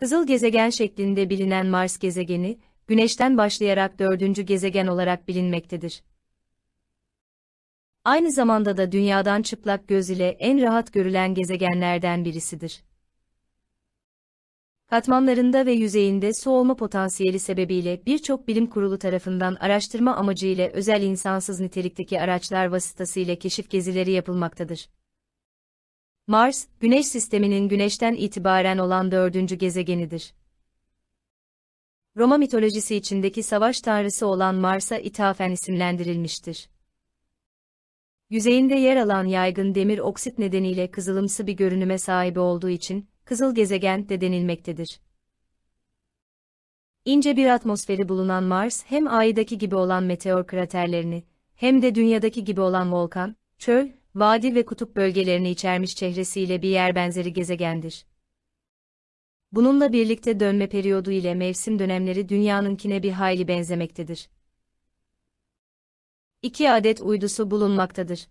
Kızıl gezegen şeklinde bilinen Mars gezegeni, Güneş'ten başlayarak dördüncü gezegen olarak bilinmektedir. Aynı zamanda da dünyadan çıplak göz ile en rahat görülen gezegenlerden birisidir. Katmanlarında ve yüzeyinde soğuma potansiyeli sebebiyle birçok bilim kurulu tarafından araştırma amacı ile özel insansız nitelikteki araçlar vasıtasıyla keşif gezileri yapılmaktadır. Mars, Güneş sisteminin Güneş'ten itibaren olan dördüncü gezegenidir. Roma mitolojisi içindeki savaş tanrısı olan Mars'a ithafen isimlendirilmiştir. Yüzeyinde yer alan yaygın demir oksit nedeniyle kızılımsı bir görünüme sahibi olduğu için, kızıl gezegen de denilmektedir. İnce bir atmosferi bulunan Mars, hem Ay'daki gibi olan meteor kraterlerini, hem de dünyadaki gibi olan volkan, çöl vadi ve kutup bölgelerini içermiş çehresiyle bir yer benzeri gezegendir. Bununla birlikte dönme periyodu ile mevsim dönemleri dünyanınkine bir hayli benzemektedir. İki adet uydusu bulunmaktadır.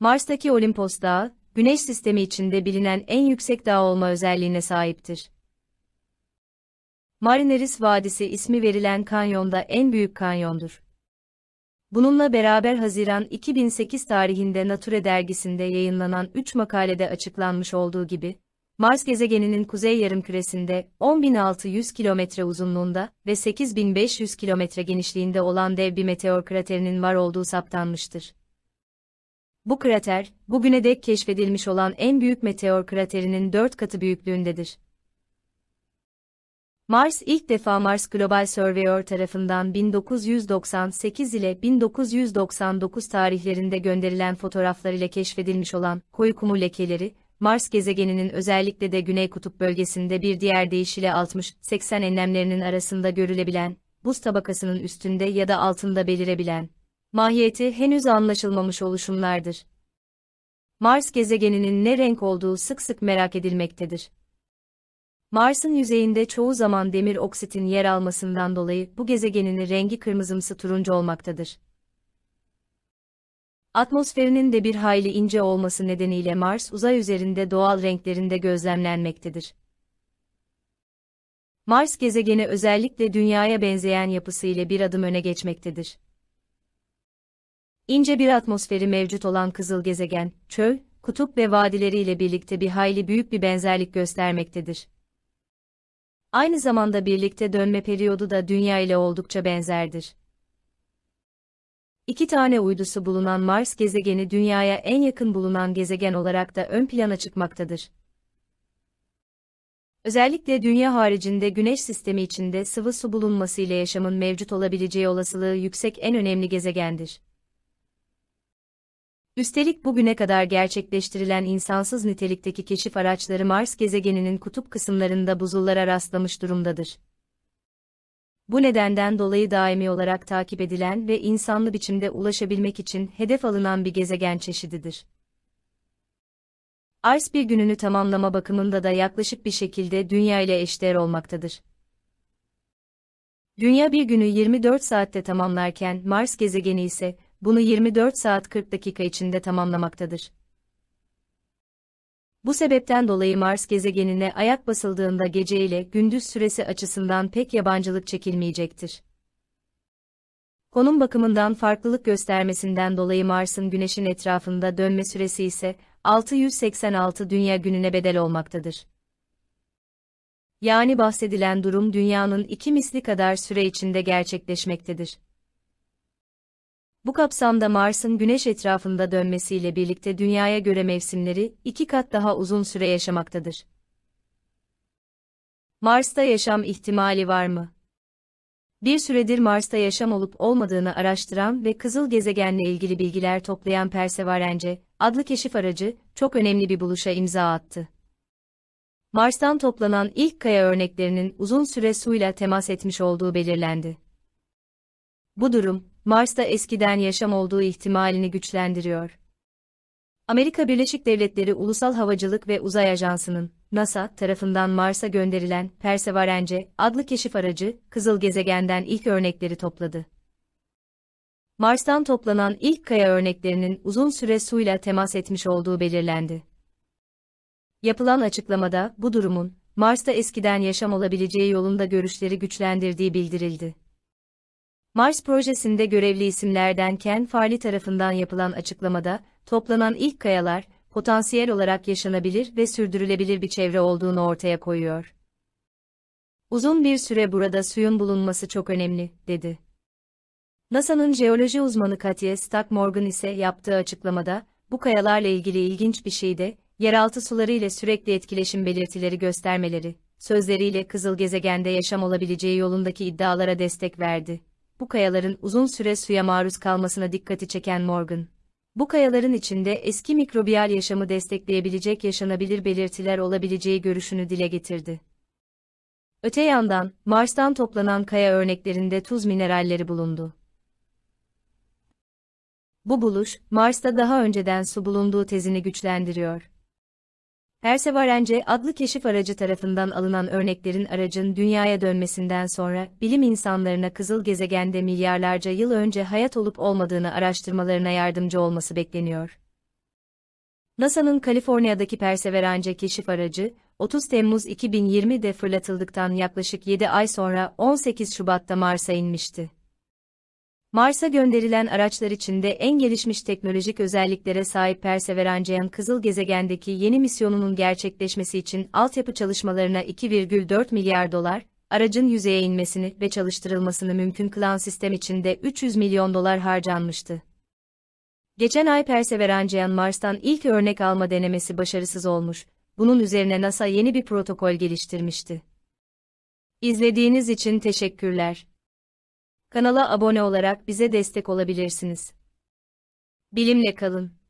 Mars'taki Olimpos Dağı, Güneş sistemi içinde bilinen en yüksek dağ olma özelliğine sahiptir. Marineris Vadisi ismi verilen kanyonda en büyük kanyondur. Bununla beraber Haziran 2008 tarihinde Nature dergisinde yayınlanan 3 makalede açıklanmış olduğu gibi, Mars gezegeninin kuzey yarımküresinde 10.600 kilometre uzunluğunda ve 8.500 kilometre genişliğinde olan dev bir meteor kraterinin var olduğu saptanmıştır. Bu krater, bugüne dek keşfedilmiş olan en büyük meteor kraterinin 4 katı büyüklüğündedir. Mars ilk defa Mars Global Surveyor tarafından 1998 ile 1999 tarihlerinde gönderilen fotoğraflarıyla keşfedilmiş olan koyu kumu lekeleri, Mars gezegeninin özellikle de Güney Kutup bölgesinde bir diğer deyişiyle 60-80 enlemlerinin arasında görülebilen, buz tabakasının üstünde ya da altında belirebilen, mahiyeti henüz anlaşılmamış oluşumlardır. Mars gezegeninin ne renk olduğu sık sık merak edilmektedir. Mars'ın yüzeyinde çoğu zaman demir oksitin yer almasından dolayı bu gezegenin rengi kırmızımsı turuncu olmaktadır. Atmosferinin de bir hayli ince olması nedeniyle Mars uzay üzerinde doğal renklerinde gözlemlenmektedir. Mars gezegeni özellikle Dünya'ya benzeyen yapısı ile bir adım öne geçmektedir. İnce bir atmosferi mevcut olan kızıl gezegen, çöl, kutup ve vadileriyle birlikte bir hayli büyük bir benzerlik göstermektedir aynı zamanda birlikte dönme periyodu da Dünya ile oldukça benzerdir. İki tane uydusu bulunan Mars gezegeni Dünya'ya en yakın bulunan gezegen olarak da ön plana çıkmaktadır. Özellikle dünya haricinde güneş sistemi içinde sıvı su bulunması ile yaşamın mevcut olabileceği olasılığı yüksek en önemli gezegendir. Üstelik bugüne kadar gerçekleştirilen insansız nitelikteki keşif araçları Mars gezegeninin kutup kısımlarında buzullara rastlamış durumdadır. Bu nedenden dolayı daimi olarak takip edilen ve insanlı biçimde ulaşabilmek için hedef alınan bir gezegen çeşididir. Ars bir gününü tamamlama bakımında da yaklaşık bir şekilde Dünya ile eşdeğer olmaktadır. Dünya bir günü 24 saatte tamamlarken Mars gezegeni ise bunu 24 saat 40 dakika içinde tamamlamaktadır. Bu sebepten dolayı Mars gezegenine ayak basıldığında gece ile gündüz süresi açısından pek yabancılık çekilmeyecektir. Konum bakımından farklılık göstermesinden dolayı Mars'ın Güneş'in etrafında dönme süresi ise 686 dünya gününe bedel olmaktadır. Yani bahsedilen durum dünyanın iki misli kadar süre içinde gerçekleşmektedir. Bu kapsamda Mars'ın Güneş etrafında dönmesiyle birlikte Dünya'ya göre mevsimleri iki kat daha uzun süre yaşamaktadır. Mars'ta yaşam ihtimali var mı? Bir süredir Mars'ta yaşam olup olmadığını araştıran ve kızıl gezegenle ilgili bilgiler toplayan Perseverance adlı keşif aracı çok önemli bir buluşa imza attı. Mars'tan toplanan ilk kaya örneklerinin uzun süre suyla temas etmiş olduğu belirlendi. Bu durum Mars'ta eskiden yaşam olduğu ihtimalini güçlendiriyor. Amerika Birleşik Devletleri Ulusal Havacılık ve Uzay Ajansı'nın NASA tarafından Mars'a gönderilen Perseverance adlı keşif aracı, Kızıl Gezegen'den ilk örnekleri topladı. Mars'tan toplanan ilk kaya örneklerinin uzun süre suyla temas etmiş olduğu belirlendi. Yapılan açıklamada bu durumun Mars'ta eskiden yaşam olabileceği yolunda görüşleri güçlendirdiği bildirildi. Mars projesinde görevli isimlerden Ken Farley tarafından yapılan açıklamada, toplanan ilk kayalar, potansiyel olarak yaşanabilir ve sürdürülebilir bir çevre olduğunu ortaya koyuyor. Uzun bir süre burada suyun bulunması çok önemli, dedi. NASA'nın jeoloji uzmanı Katya Stack Morgan ise yaptığı açıklamada, bu kayalarla ilgili ilginç bir şey de, yeraltı suları ile sürekli etkileşim belirtileri göstermeleri, sözleriyle kızıl gezegende yaşam olabileceği yolundaki iddialara destek verdi bu kayaların uzun süre suya maruz kalmasına dikkati çeken Morgan. Bu kayaların içinde eski mikrobiyal yaşamı destekleyebilecek yaşanabilir belirtiler olabileceği görüşünü dile getirdi. Öte yandan, Mars'tan toplanan kaya örneklerinde tuz mineralleri bulundu. Bu buluş, Mars'ta daha önceden su bulunduğu tezini güçlendiriyor. Perseverance adlı keşif aracı tarafından alınan örneklerin aracın dünyaya dönmesinden sonra bilim insanlarına kızıl gezegende milyarlarca yıl önce hayat olup olmadığını araştırmalarına yardımcı olması bekleniyor. NASA'nın Kaliforniya'daki Perseverance keşif aracı, 30 Temmuz 2020'de fırlatıldıktan yaklaşık 7 ay sonra 18 Şubat'ta Mars'a inmişti. Mars'a gönderilen araçlar içinde en gelişmiş teknolojik özelliklere sahip Perseverance'ın kızıl gezegendeki yeni misyonunun gerçekleşmesi için altyapı çalışmalarına 2,4 milyar dolar, aracın yüzeye inmesini ve çalıştırılmasını mümkün kılan sistem içinde 300 milyon dolar harcanmıştı. Geçen ay Perseverance'ın Mars'tan ilk örnek alma denemesi başarısız olmuş, bunun üzerine NASA yeni bir protokol geliştirmişti. İzlediğiniz için teşekkürler. Kanala abone olarak bize destek olabilirsiniz. Bilimle kalın.